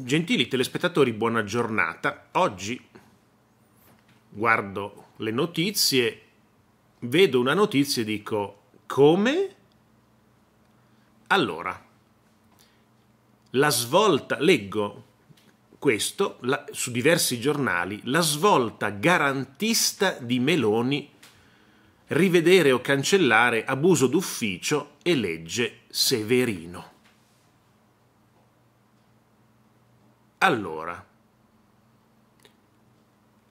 Gentili telespettatori, buona giornata. Oggi guardo le notizie, vedo una notizia e dico come? Allora, la svolta, leggo questo la, su diversi giornali, la svolta garantista di Meloni, rivedere o cancellare abuso d'ufficio e legge Severino. Allora,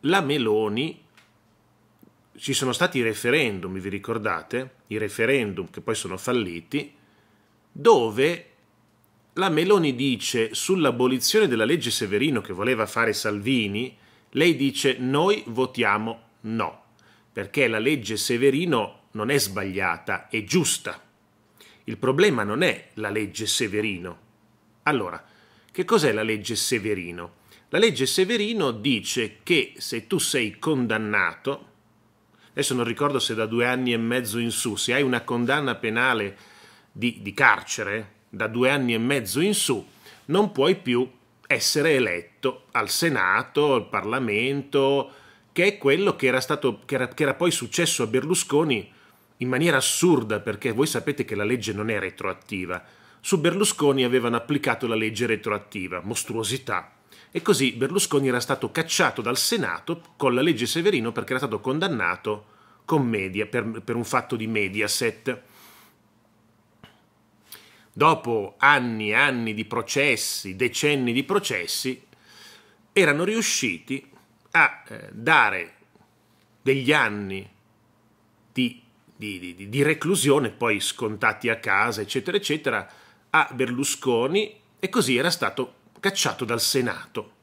la Meloni, ci sono stati i referendum, vi ricordate? I referendum che poi sono falliti, dove la Meloni dice sull'abolizione della legge Severino che voleva fare Salvini, lei dice noi votiamo no, perché la legge Severino non è sbagliata, è giusta. Il problema non è la legge Severino. Allora, che cos'è la legge Severino? La legge Severino dice che se tu sei condannato, adesso non ricordo se da due anni e mezzo in su, se hai una condanna penale di, di carcere da due anni e mezzo in su, non puoi più essere eletto al Senato, al Parlamento, che è quello che era, stato, che era, che era poi successo a Berlusconi in maniera assurda, perché voi sapete che la legge non è retroattiva, su Berlusconi avevano applicato la legge retroattiva, mostruosità. E così Berlusconi era stato cacciato dal Senato con la legge Severino perché era stato condannato con media, per, per un fatto di Mediaset. Dopo anni e anni di processi, decenni di processi, erano riusciti a eh, dare degli anni di di, di, di, reclusione, poi scontati a casa, eccetera, eccetera, a Berlusconi e così era stato cacciato dal Senato.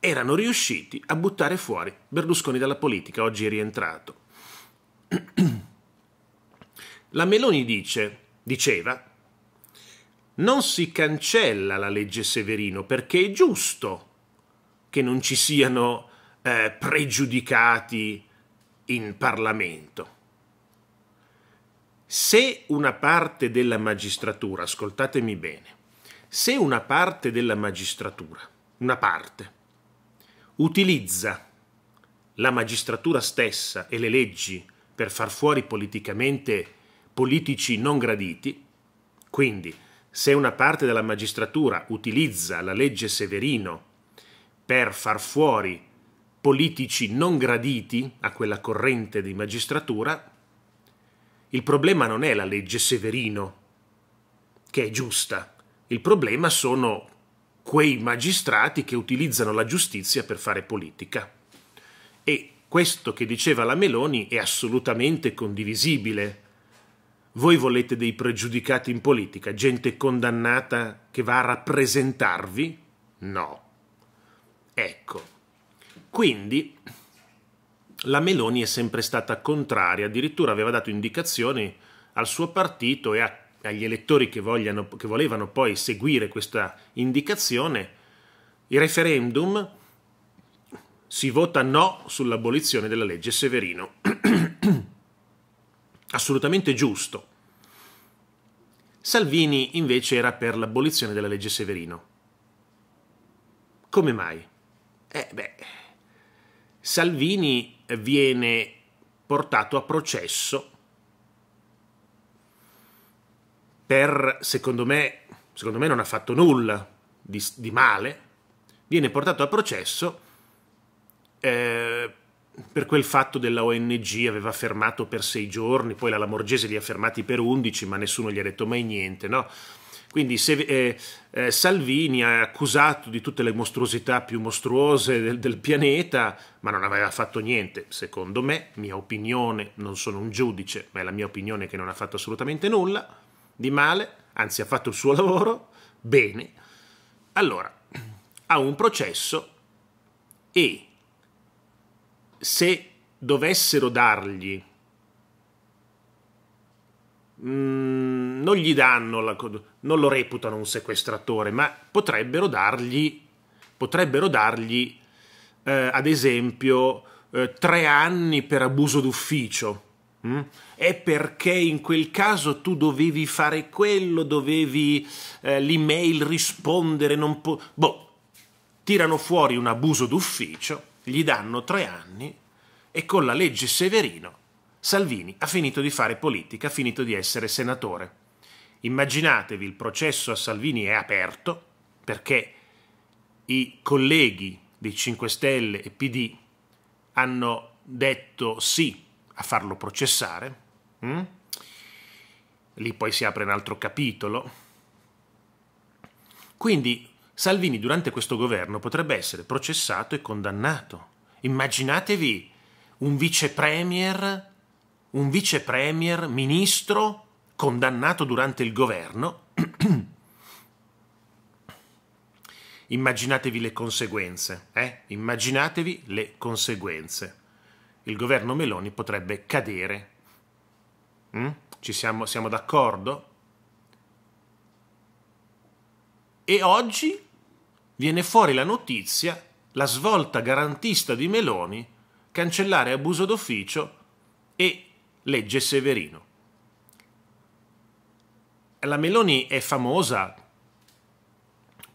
Erano riusciti a buttare fuori Berlusconi dalla politica, oggi è rientrato. La Meloni dice, diceva, non si cancella la legge Severino perché è giusto che non ci siano eh, pregiudicati in Parlamento se una parte della magistratura, ascoltatemi bene, se una parte della magistratura, una parte, utilizza la magistratura stessa e le leggi per far fuori politicamente politici non graditi, quindi se una parte della magistratura utilizza la legge Severino per far fuori politici non graditi a quella corrente di magistratura, il problema non è la legge Severino, che è giusta, il problema sono quei magistrati che utilizzano la giustizia per fare politica. E questo che diceva la Meloni è assolutamente condivisibile. Voi volete dei pregiudicati in politica, gente condannata che va a rappresentarvi? No. Ecco, quindi la Meloni è sempre stata contraria, addirittura aveva dato indicazioni al suo partito e a, agli elettori che, vogliano, che volevano poi seguire questa indicazione. Il referendum si vota no sull'abolizione della legge Severino. Assolutamente giusto. Salvini invece era per l'abolizione della legge Severino. Come mai? Eh beh, Salvini viene portato a processo per, secondo me, secondo me non ha fatto nulla di, di male, viene portato a processo eh, per quel fatto della ONG aveva fermato per sei giorni, poi la Lamorgese li ha fermati per undici, ma nessuno gli ha detto mai niente, no? Quindi se, eh, eh, Salvini è accusato di tutte le mostruosità più mostruose del, del, pianeta, ma non aveva fatto niente, secondo me, mia opinione, non sono un giudice, ma è la mia opinione che non ha fatto assolutamente nulla di male, anzi ha fatto il suo lavoro bene. Allora, ha un processo e se dovessero dargli Mm, non gli danno, la, non lo reputano un sequestratore, ma potrebbero dargli, potrebbero dargli eh, ad esempio, eh, tre anni per abuso d'ufficio. Mm? È perché in quel caso tu dovevi fare quello, dovevi eh, l'email rispondere, non po- boh, tirano fuori un abuso d'ufficio, gli danno tre anni e con la legge Severino Salvini ha finito di fare politica, ha finito di essere senatore. Immaginatevi il processo a Salvini è aperto perché i colleghi dei 5 Stelle e PD hanno detto sì a farlo processare. Mm? Lì poi si apre un altro capitolo. Quindi Salvini durante questo governo potrebbe essere processato e condannato. Immaginatevi un vice premier un vice premier, ministro, condannato durante il governo. Immaginatevi le conseguenze, eh? Immaginatevi le conseguenze. Il governo Meloni potrebbe cadere. Mm? Ci siamo, siamo d'accordo? E oggi viene fuori la notizia, la svolta garantista di Meloni, cancellare abuso d'ufficio e Legge Severino. La Meloni è famosa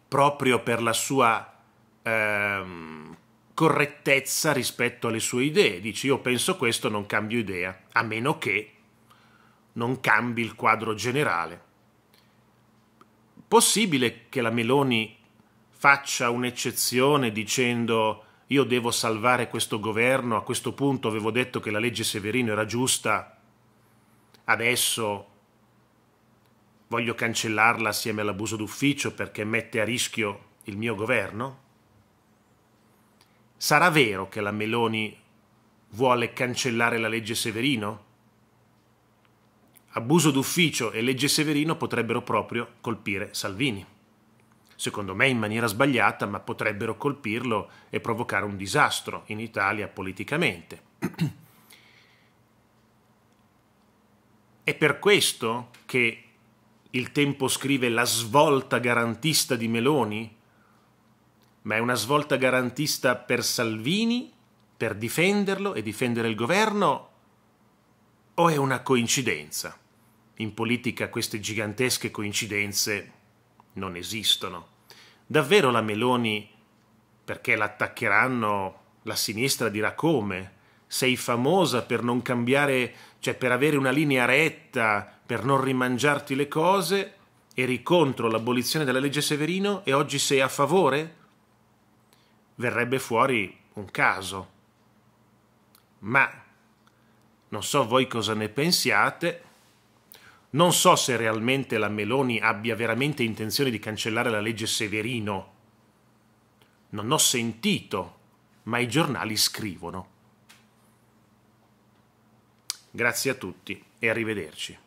proprio per la sua ehm, correttezza rispetto alle sue idee. Dice io penso questo, non cambio idea, a meno che non cambi il quadro generale. Possibile che la Meloni faccia un'eccezione dicendo io devo salvare questo governo, a questo punto avevo detto che la legge Severino era giusta, adesso voglio cancellarla assieme all'abuso d'ufficio perché mette a rischio il mio governo? Sarà vero che la Meloni vuole cancellare la legge Severino? Abuso d'ufficio e legge Severino potrebbero proprio colpire Salvini secondo me in maniera sbagliata, ma potrebbero colpirlo e provocare un disastro in Italia politicamente. È per questo che il tempo scrive la svolta garantista di Meloni? Ma è una svolta garantista per Salvini, per difenderlo e difendere il governo? O è una coincidenza? In politica queste gigantesche coincidenze non esistono. Davvero la Meloni, perché l'attaccheranno, la sinistra dirà come? Sei famosa per non cambiare, cioè per avere una linea retta, per non rimangiarti le cose, eri contro l'abolizione della legge Severino e oggi sei a favore? Verrebbe fuori un caso. Ma non so voi cosa ne pensiate, non so se realmente la Meloni abbia veramente intenzione di cancellare la legge Severino. Non ho sentito, ma i giornali scrivono. Grazie a tutti e arrivederci.